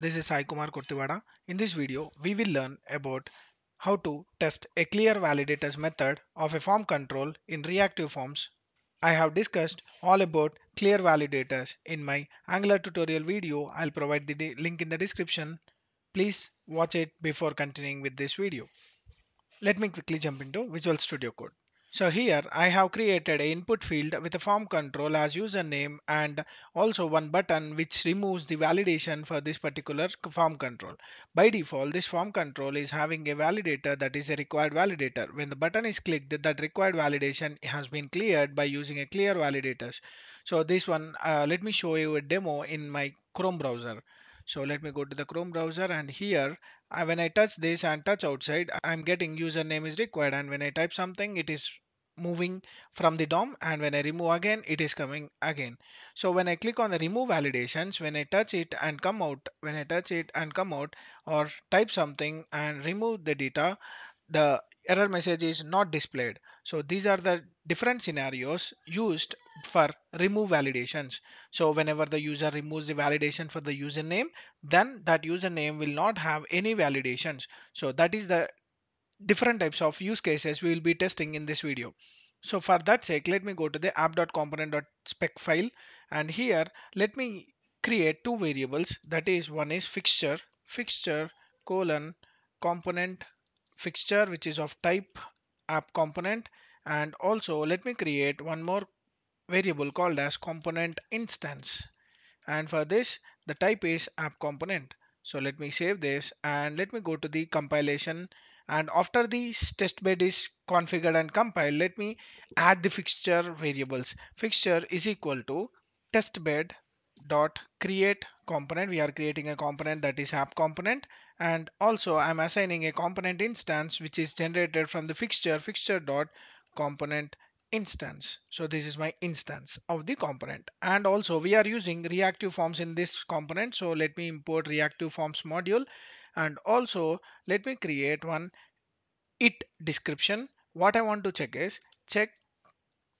This is Sai Kumar Kurtiwada. In this video, we will learn about how to test a clear validators method of a form control in reactive forms. I have discussed all about clear validators in my Angular tutorial video. I'll provide the link in the description. Please watch it before continuing with this video. Let me quickly jump into Visual Studio Code. So here I have created an input field with a form control as username and also one button which removes the validation for this particular form control. By default this form control is having a validator that is a required validator. When the button is clicked that required validation has been cleared by using a clear validators. So this one uh, let me show you a demo in my Chrome browser. So let me go to the Chrome browser and here uh, when I touch this and touch outside I'm getting username is required and when I type something it is moving from the DOM and when I remove again it is coming again. So when I click on the remove validations when I touch it and come out when I touch it and come out or type something and remove the data the error message is not displayed. So these are the different scenarios used for remove validations. So whenever the user removes the validation for the username, then that username will not have any validations. So that is the different types of use cases we will be testing in this video. So for that sake, let me go to the app.component.spec file and here let me create two variables that is one is fixture fixture colon component fixture which is of type app component and also let me create one more variable called as component instance and for this the type is app component so let me save this and let me go to the compilation and after this test bed is configured and compiled let me add the fixture variables fixture is equal to test bed dot create component we are creating a component that is app component and also i'm assigning a component instance which is generated from the fixture fixture dot component instance so this is my instance of the component and also we are using reactive forms in this component so let me import reactive forms module and also let me create one it description what I want to check is check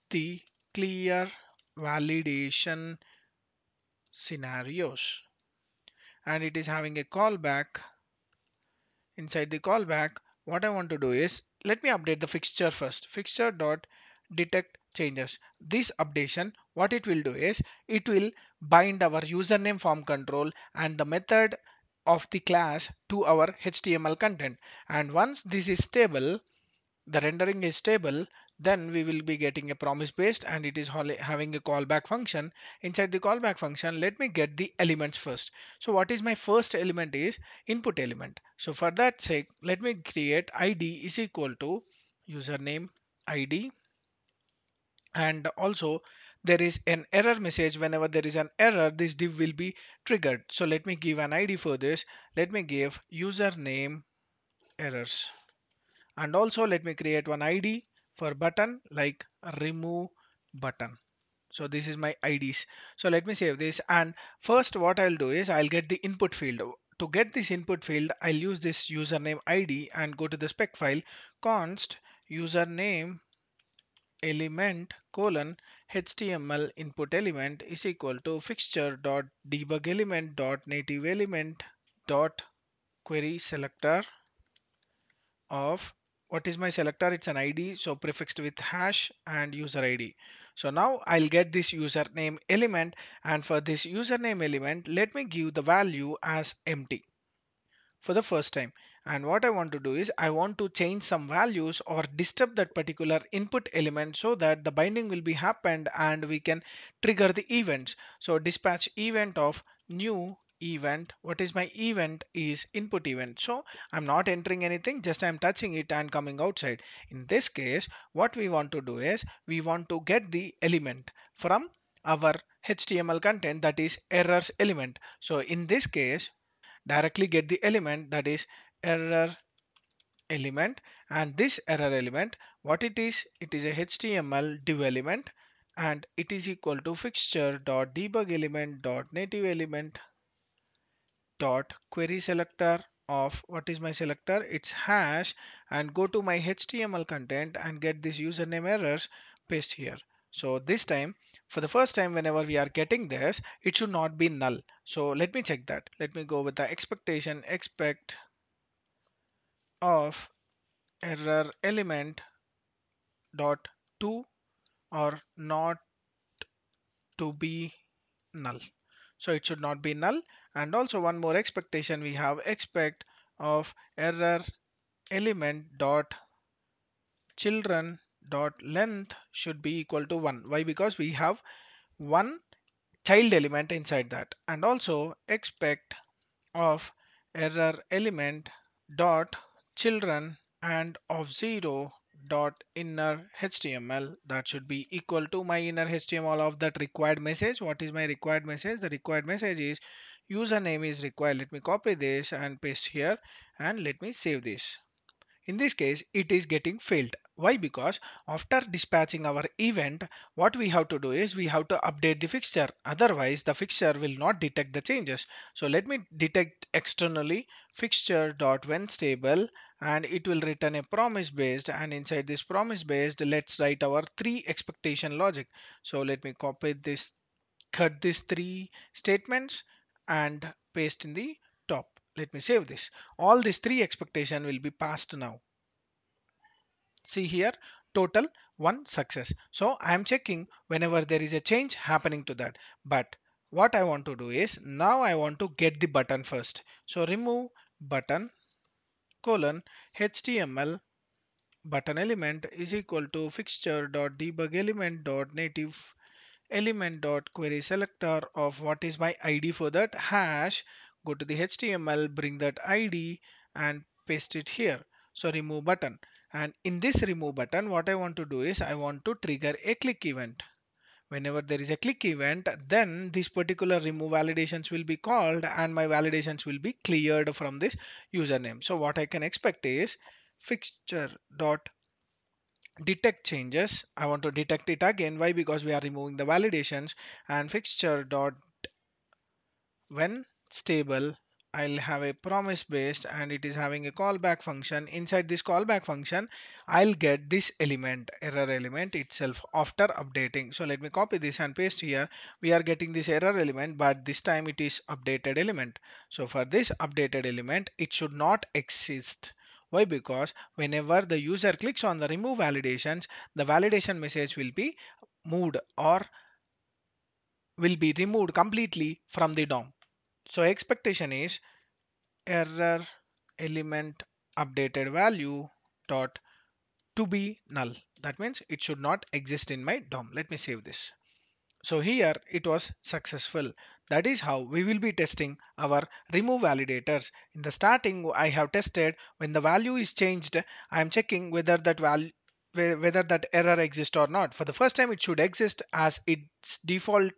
the clear validation scenarios and it is having a callback inside the callback what I want to do is let me update the fixture first fixture dot detect changes this updation what it will do is it will bind our username form control and the method of the class to our HTML content. And once this is stable, the rendering is stable, then we will be getting a promise based and it is having a callback function. Inside the callback function, let me get the elements first. So what is my first element is input element. So for that sake, let me create ID is equal to username ID and also there is an error message whenever there is an error this div will be triggered so let me give an id for this let me give username errors and also let me create one id for button like remove button so this is my ids so let me save this and first what i'll do is i'll get the input field to get this input field i'll use this username id and go to the spec file const username element colon HTML input element is equal to debug element dot native element dot query selector of what is my selector it's an id so prefixed with hash and user id so now i'll get this username element and for this username element let me give the value as empty for the first time and what I want to do is I want to change some values or disturb that particular input element so that the binding will be happened and we can trigger the events. So dispatch event of new event what is my event is input event so i'm not entering anything just i'm touching it and coming outside in this case what we want to do is we want to get the element from our html content that is errors element so in this case directly get the element that is error element and this error element what it is it is a html div element and it is equal to fixture dot debug element dot native element dot query selector of what is my selector it's hash and go to my html content and get this username errors paste here so this time, for the first time whenever we are getting this, it should not be null. So let me check that. Let me go with the expectation expect of error element dot to or not to be null. So it should not be null. And also one more expectation we have expect of error element dot children dot length should be equal to 1 why because we have one child element inside that and also expect of error element dot children and of 0 dot inner html that should be equal to my inner html of that required message what is my required message the required message is username is required let me copy this and paste here and let me save this in this case it is getting failed why? Because after dispatching our event, what we have to do is we have to update the fixture. Otherwise, the fixture will not detect the changes. So let me detect externally fixture when stable, and it will return a promise based and inside this promise based, let's write our three expectation logic. So let me copy this, cut these three statements and paste in the top. Let me save this. All these three expectation will be passed now see here total one success so i am checking whenever there is a change happening to that but what i want to do is now i want to get the button first so remove button colon html button element is equal to fixture dot debug element dot native element dot query selector of what is my id for that hash go to the html bring that id and paste it here so remove button and in this remove button what I want to do is I want to trigger a click event whenever there is a click event then this particular remove validations will be called and my validations will be cleared from this username so what I can expect is fixture dot detect changes I want to detect it again why because we are removing the validations and fixture dot when stable I'll have a promise based and it is having a callback function. Inside this callback function, I'll get this element, error element itself after updating. So let me copy this and paste here. We are getting this error element, but this time it is updated element. So for this updated element, it should not exist. Why? Because whenever the user clicks on the remove validations, the validation message will be moved or will be removed completely from the DOM. So expectation is error element updated value dot to be null. That means it should not exist in my DOM. Let me save this. So here it was successful. That is how we will be testing our remove validators. In the starting, I have tested when the value is changed, I am checking whether that value whether that error exists or not. For the first time, it should exist as its default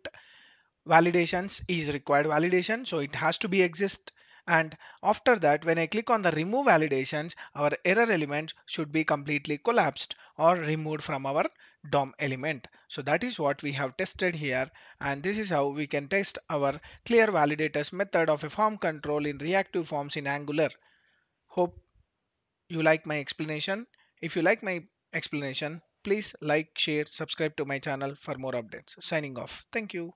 validations is required validation so it has to be exist and after that when I click on the remove validations our error element should be completely collapsed or removed from our DOM element. So that is what we have tested here and this is how we can test our clear validators method of a form control in reactive forms in Angular. Hope you like my explanation. If you like my explanation, please like, share, subscribe to my channel for more updates. Signing off. Thank you.